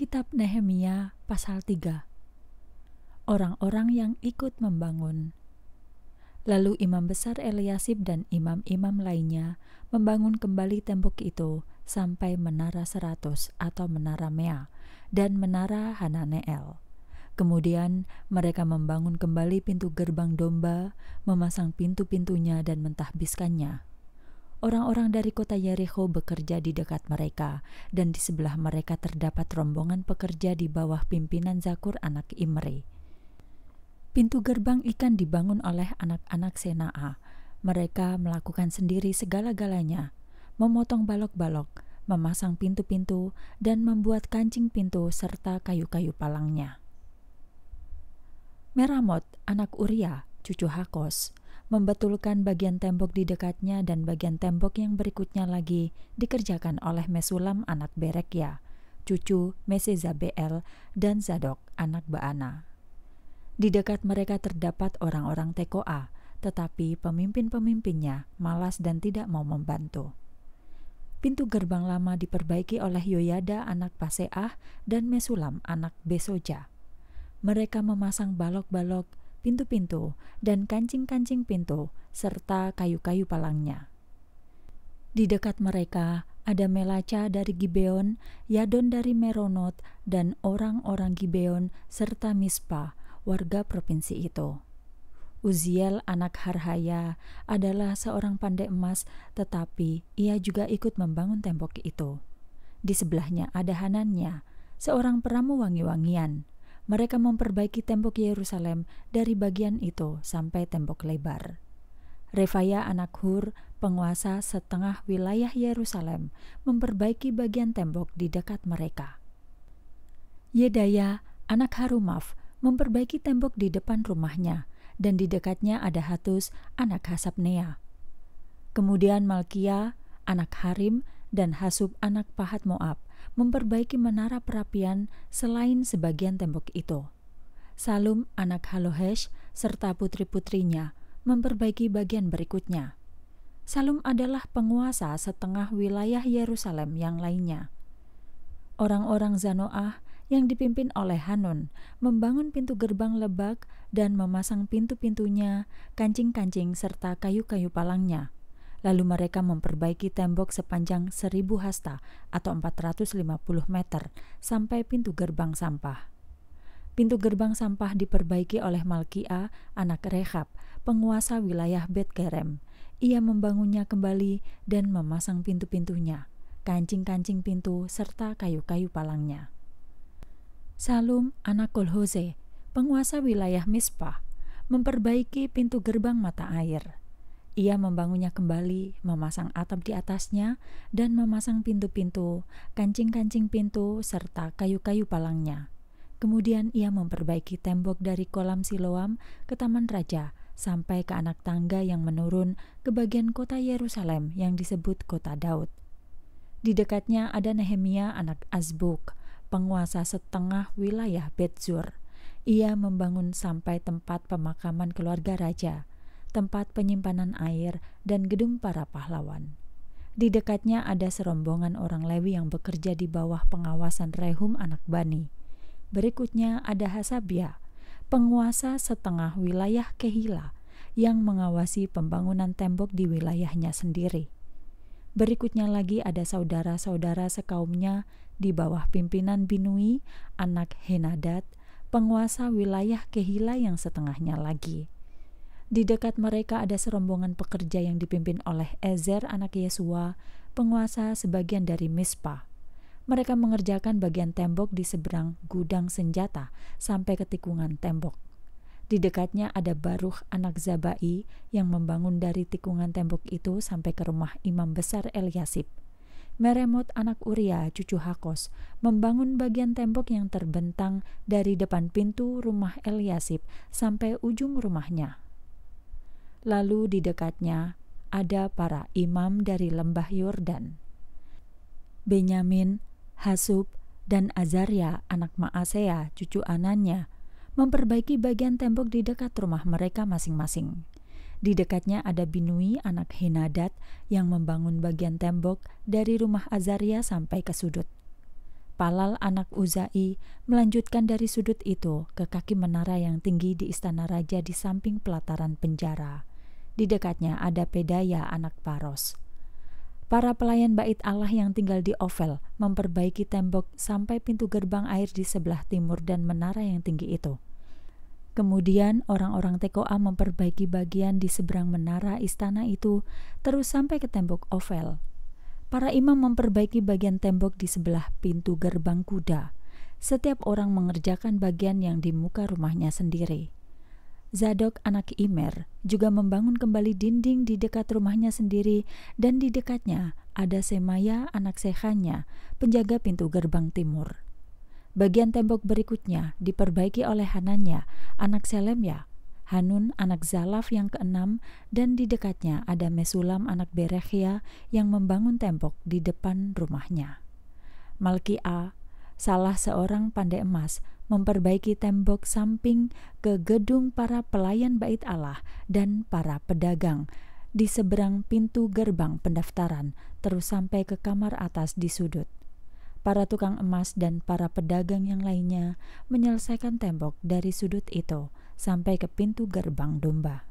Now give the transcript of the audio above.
Kitab Nehemia pasal 3 Orang-orang yang ikut membangun Lalu imam besar Eliasib dan imam-imam lainnya membangun kembali tembok itu sampai menara seratus atau menara Mea dan menara Hananeel. Kemudian mereka membangun kembali pintu gerbang domba, memasang pintu-pintunya dan mentahbiskannya Orang-orang dari kota Yericho bekerja di dekat mereka, dan di sebelah mereka terdapat rombongan pekerja di bawah pimpinan Zakur anak Imri. Pintu gerbang ikan dibangun oleh anak-anak Senaa. Mereka melakukan sendiri segala-galanya, memotong balok-balok, memasang pintu-pintu, dan membuat kancing pintu serta kayu-kayu palangnya. Meramot, anak Uria, cucu Hakos, membetulkan bagian tembok di dekatnya dan bagian tembok yang berikutnya lagi dikerjakan oleh Mesulam anak Berekya, cucu Mesezabel dan Zadok anak Baana. Di dekat mereka terdapat orang-orang Tekoa, tetapi pemimpin-pemimpinnya malas dan tidak mau membantu. Pintu gerbang lama diperbaiki oleh Yoyada anak Paseah dan Mesulam anak Besoja. Mereka memasang balok-balok pintu-pintu, dan kancing-kancing pintu, serta kayu-kayu palangnya. Di dekat mereka ada Melaca dari Gibeon, Yadon dari Meronot, dan orang-orang Gibeon serta Mispa, warga provinsi itu. Uziel anak Harhaya adalah seorang pandai emas tetapi ia juga ikut membangun tembok itu. Di sebelahnya ada Hanannya, seorang peramu wangi-wangian mereka memperbaiki tembok Yerusalem dari bagian itu sampai tembok lebar. Refaya anak Hur, penguasa setengah wilayah Yerusalem, memperbaiki bagian tembok di dekat mereka. Yedaya, anak Harumaf, memperbaiki tembok di depan rumahnya, dan di dekatnya ada Hatus, anak Hasapnea. Kemudian Malkia, anak Harim, dan Hasub anak Pahat Moab memperbaiki menara perapian selain sebagian tembok itu. Salum anak Halohesh serta putri-putrinya memperbaiki bagian berikutnya. Salum adalah penguasa setengah wilayah Yerusalem yang lainnya. Orang-orang Zanoah yang dipimpin oleh Hanun, membangun pintu gerbang lebak dan memasang pintu-pintunya, kancing-kancing serta kayu-kayu palangnya. Lalu mereka memperbaiki tembok sepanjang 1000 hasta atau 450 meter sampai pintu gerbang sampah. Pintu gerbang sampah diperbaiki oleh Malkia, anak Rehab, penguasa wilayah Bet Kerem. Ia membangunnya kembali dan memasang pintu-pintunya, kancing-kancing pintu serta kayu-kayu palangnya. Salum, anak Kolhose, penguasa wilayah Mispa, memperbaiki pintu gerbang mata air. Ia membangunnya kembali, memasang atap di atasnya, dan memasang pintu-pintu, kancing-kancing pintu, serta kayu-kayu palangnya. Kemudian ia memperbaiki tembok dari kolam Siloam ke Taman Raja, sampai ke anak tangga yang menurun ke bagian kota Yerusalem yang disebut Kota Daud. Di dekatnya ada Nehemia anak Azbuk, penguasa setengah wilayah Betzur. Ia membangun sampai tempat pemakaman keluarga raja, tempat penyimpanan air, dan gedung para pahlawan. Di dekatnya ada serombongan orang Lewi yang bekerja di bawah pengawasan Rehum anak Bani. Berikutnya ada Hasabia, penguasa setengah wilayah Kehila, yang mengawasi pembangunan tembok di wilayahnya sendiri. Berikutnya lagi ada saudara-saudara sekaumnya di bawah pimpinan Binui, anak Henadat, penguasa wilayah Kehila yang setengahnya lagi. Di dekat mereka ada serombongan pekerja yang dipimpin oleh Ezer anak Yesua, penguasa sebagian dari Mispa. Mereka mengerjakan bagian tembok di seberang gudang senjata sampai ke tikungan tembok. Di dekatnya ada Baruch anak Zabai yang membangun dari tikungan tembok itu sampai ke rumah imam besar Eliasib. Meremot anak Uria, cucu Hakos, membangun bagian tembok yang terbentang dari depan pintu rumah Eliasib sampai ujung rumahnya. Lalu di dekatnya ada para imam dari lembah Yordan. Benyamin, Hasub, dan Azaria anak Maasea, cucu Anannya, memperbaiki bagian tembok di dekat rumah mereka masing-masing. Di dekatnya ada Binui anak Hinadat, yang membangun bagian tembok dari rumah Azaria sampai ke sudut. Palal anak Uzai melanjutkan dari sudut itu ke kaki menara yang tinggi di istana raja di samping pelataran penjara. Di dekatnya ada Pedaya anak Paros. Para pelayan bait Allah yang tinggal di Ovel memperbaiki tembok sampai pintu gerbang air di sebelah timur dan menara yang tinggi itu. Kemudian orang-orang Tekoa memperbaiki bagian di seberang menara istana itu terus sampai ke tembok Ovel. Para imam memperbaiki bagian tembok di sebelah pintu gerbang kuda. Setiap orang mengerjakan bagian yang di muka rumahnya sendiri. Zadok anak Imer juga membangun kembali dinding di dekat rumahnya sendiri dan di dekatnya ada Semaya anak Sehanya, penjaga pintu gerbang timur. Bagian tembok berikutnya diperbaiki oleh Hananya, anak Selemya, Hanun anak Zalaf yang keenam dan di dekatnya ada Mesulam anak Berechia yang membangun tembok di depan rumahnya. Malkia salah seorang pandai emas memperbaiki tembok samping ke gedung para pelayan bait Allah dan para pedagang di seberang pintu gerbang pendaftaran terus sampai ke kamar atas di sudut. Para tukang emas dan para pedagang yang lainnya menyelesaikan tembok dari sudut itu sampai ke pintu gerbang domba.